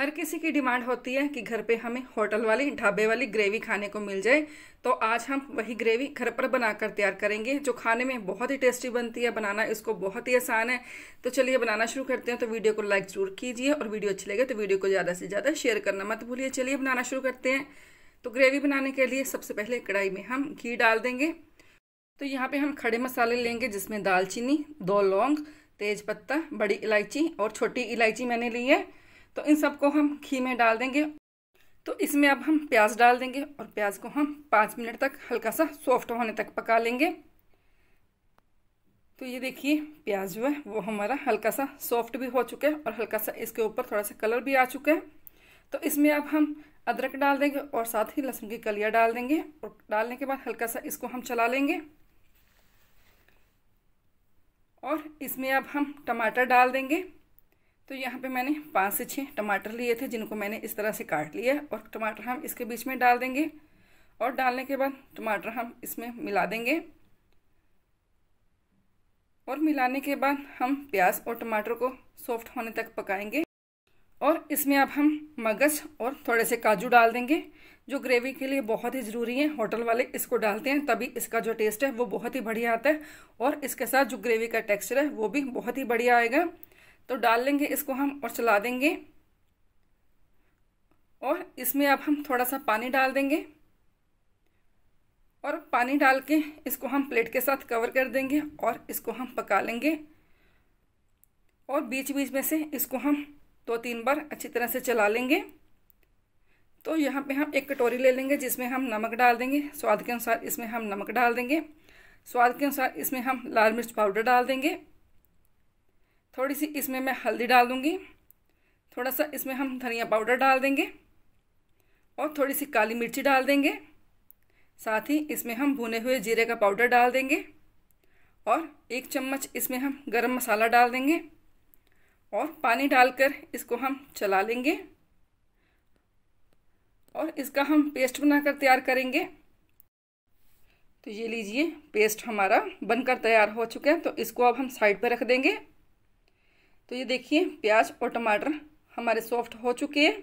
हर किसी की डिमांड होती है कि घर पे हमें होटल वाली ढाबे वाली ग्रेवी खाने को मिल जाए तो आज हम वही ग्रेवी घर पर बनाकर तैयार करेंगे जो खाने में बहुत ही टेस्टी बनती है बनाना इसको बहुत ही आसान है तो चलिए बनाना शुरू करते हैं तो वीडियो को लाइक जरूर कीजिए और वीडियो अच्छी लगे तो वीडियो को ज़्यादा से ज़्यादा शेयर करना मत भूलिए चलिए बनाना शुरू करते हैं तो ग्रेवी बनाने के लिए सबसे पहले कढ़ाई में हम घी डाल देंगे तो यहाँ पर हम खड़े मसाले लेंगे जिसमें दालचीनी दो लौंग तेज़पत्ता बड़ी इलायची और छोटी इलायची मैंने ली है तो इन सबको हम घी में डाल देंगे तो इसमें अब हम प्याज डाल देंगे और प्याज को हम पाँच मिनट तक हल्का सा सॉफ्ट होने तक पका लेंगे तो ये देखिए प्याज जो है वो हमारा हल्का सा सॉफ्ट भी हो चुका है और हल्का सा इसके ऊपर थोड़ा सा कलर भी आ चुका है तो इसमें अब हम अदरक डाल देंगे और साथ ही लहसुन की कलियाँ डाल देंगे और डालने के बाद हल्का सा इसको हम चला लेंगे और इसमें अब हम टमाटर डाल देंगे तो यहाँ पे मैंने पाँच से छः टमाटर लिए थे जिनको मैंने इस तरह से काट लिया और टमाटर हम इसके बीच में डाल देंगे और डालने के बाद टमाटर हम इसमें मिला देंगे और मिलाने के बाद हम प्याज और टमाटर को सॉफ्ट होने तक पकाएंगे और इसमें अब हम मगज और थोड़े से काजू डाल देंगे जो ग्रेवी के लिए बहुत ही ज़रूरी है होटल वाले इसको डालते हैं तभी इसका जो टेस्ट है वो बहुत ही बढ़िया आता है और इसके साथ जो ग्रेवी का टेक्सचर है वो भी बहुत ही बढ़िया आएगा तो डाल लेंगे इसको हम और चला देंगे और इसमें अब हम थोड़ा सा पानी डाल देंगे और पानी डाल के इसको हम प्लेट के साथ कवर कर देंगे और इसको हम पका लेंगे और बीच बीच में से इसको हम दो तीन बार अच्छी तरह से चला लेंगे तो यहाँ पे हम एक कटोरी ले लेंगे जिसमें हम नमक डाल देंगे स्वाद के अनुसार इसमें हम नमक डाल देंगे स्वाद के अनुसार इसमें हम लाल मिर्च पाउडर डाल देंगे थोड़ी सी इसमें मैं हल्दी डाल दूँगी थोड़ा सा इसमें हम धनिया पाउडर डाल देंगे और थोड़ी सी काली मिर्ची डाल देंगे साथ ही इसमें हम भुने हुए जीरे का पाउडर डाल देंगे और एक चम्मच इसमें हम गरम मसाला डाल देंगे और पानी डालकर इसको हम चला लेंगे और इसका हम पेस्ट बनाकर तैयार करेंगे तो ये लीजिए पेस्ट हमारा बनकर तैयार हो चुका है तो इसको अब हम साइड पर रख देंगे तो ये देखिए प्याज और टमाटर हमारे सॉफ्ट हो चुके हैं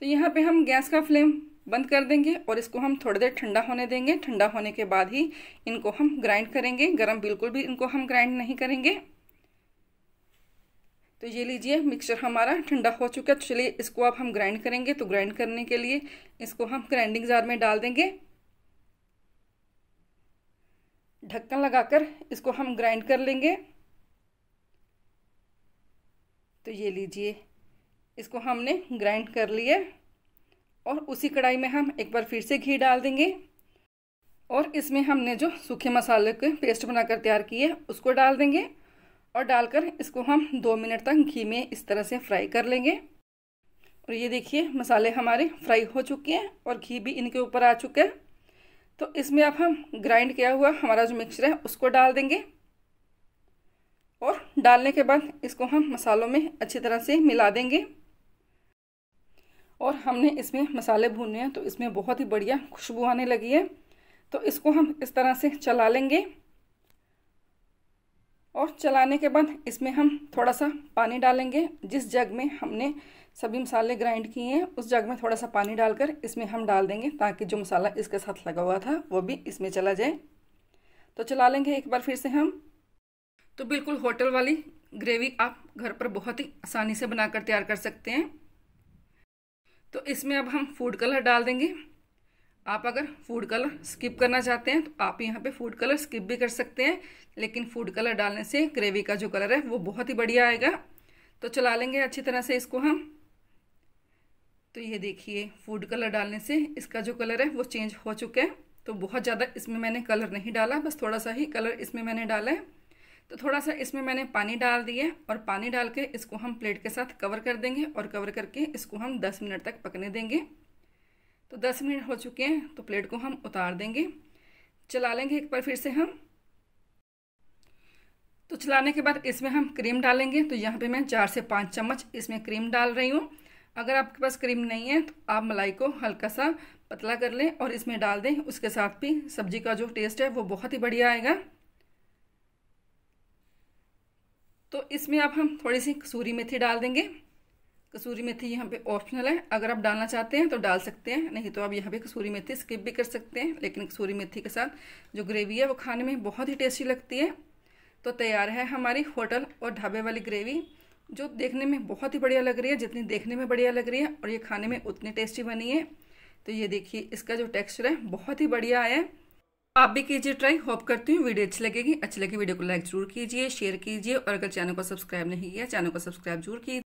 तो यहाँ पे हम गैस का फ्लेम बंद कर देंगे और इसको हम थोड़ी देर ठंडा होने देंगे ठंडा होने के बाद ही इनको हम ग्राइंड करेंगे गरम बिल्कुल भी इनको हम ग्राइंड नहीं करेंगे तो ये लीजिए मिक्सचर हमारा ठंडा हो चुका है तो चलिए इसको अब हम ग्राइंड करेंगे तो ग्राइंड करने के लिए इसको हम ग्राइंडिंग जार में डाल देंगे ढक्कन लगाकर इसको हम ग्राइंड कर लेंगे तो ये लीजिए इसको हमने ग्राइंड कर लिया और उसी कढ़ाई में हम एक बार फिर से घी डाल देंगे और इसमें हमने जो सूखे मसाले के पेस्ट बनाकर तैयार किए उसको डाल देंगे और डालकर इसको हम दो मिनट तक घी में इस तरह से फ्राई कर लेंगे और ये देखिए मसाले हमारे फ्राई हो चुके हैं और घी भी इनके ऊपर आ चुका है तो इसमें अब हम ग्राइंड किया हुआ हमारा जो मिक्सचर है उसको डाल देंगे डालने के बाद इसको हम मसालों में अच्छी तरह से मिला देंगे और हमने इसमें मसाले भूने हैं तो इसमें बहुत ही बढ़िया खुशबू आने लगी है तो इसको हम इस तरह से चला लेंगे और चलाने के बाद इसमें हम थोड़ा सा पानी डालेंगे जिस जग में हमने सभी मसाले ग्राइंड किए हैं उस जग में थोड़ा सा पानी डालकर इसमें हम डाल देंगे ताकि जो मसाला इसके साथ लगा हुआ था वो भी इसमें चला जाए तो चला लेंगे एक बार फिर से हम तो बिल्कुल होटल वाली ग्रेवी आप घर पर बहुत ही आसानी से बनाकर तैयार कर सकते हैं तो इसमें अब हम फूड कलर डाल देंगे आप अगर फूड कलर स्किप करना चाहते हैं तो आप यहाँ पे फूड कलर स्किप भी कर सकते हैं लेकिन फूड कलर डालने से ग्रेवी का जो कलर है वो बहुत ही बढ़िया आएगा तो चला लेंगे अच्छी तरह से इसको हम तो ये देखिए फूड कलर डालने से इसका जो कलर है वो चेंज हो चुका है तो बहुत ज़्यादा इसमें मैंने कलर नहीं डाला बस थोड़ा सा ही कलर इसमें मैंने डाला है तो थोड़ा सा इसमें मैंने पानी डाल दिया और पानी डाल के इसको हम प्लेट के साथ कवर कर देंगे और कवर करके इसको हम 10 मिनट तक पकने देंगे तो 10 मिनट हो चुके हैं तो प्लेट को हम उतार देंगे चला लेंगे एक बार फिर से हम तो चलाने के बाद इसमें हम क्रीम डालेंगे तो यहाँ पे मैं चार से पाँच चम्मच इसमें क्रीम डाल रही हूँ अगर आपके पास क्रीम नहीं है तो आप मलाई को हल्का सा पतला कर लें और इसमें डाल दें उसके साथ भी सब्जी का जो टेस्ट है वो बहुत ही बढ़िया आएगा तो इसमें आप हम थोड़ी सी कसूरी मेथी डाल देंगे कसूरी मेथी यहाँ पे ऑप्शनल है अगर आप डालना चाहते हैं तो डाल सकते हैं नहीं तो आप यहाँ पे कसूरी मेथी स्किप भी कर सकते हैं लेकिन कसूरी मेथी के साथ जो ग्रेवी है वो खाने में बहुत ही टेस्टी लगती है तो तैयार है हमारी होटल और ढाबे वाली ग्रेवी जो देखने में बहुत ही बढ़िया लग रही है जितनी देखने में बढ़िया लग रही है और ये खाने में उतनी टेस्टी बनी है तो ये देखिए इसका जो टेक्स्चर है बहुत ही बढ़िया है आप भी कीजिए ट्राई होप करती हूँ वीडियो अच्छी लगेगी अच्छी लगी वीडियो को लाइक जरूर कीजिए शेयर कीजिए और अगर चैनल को सब्सक्राइब नहीं किया चैनल को सब्सक्राइब जरूर कीजिए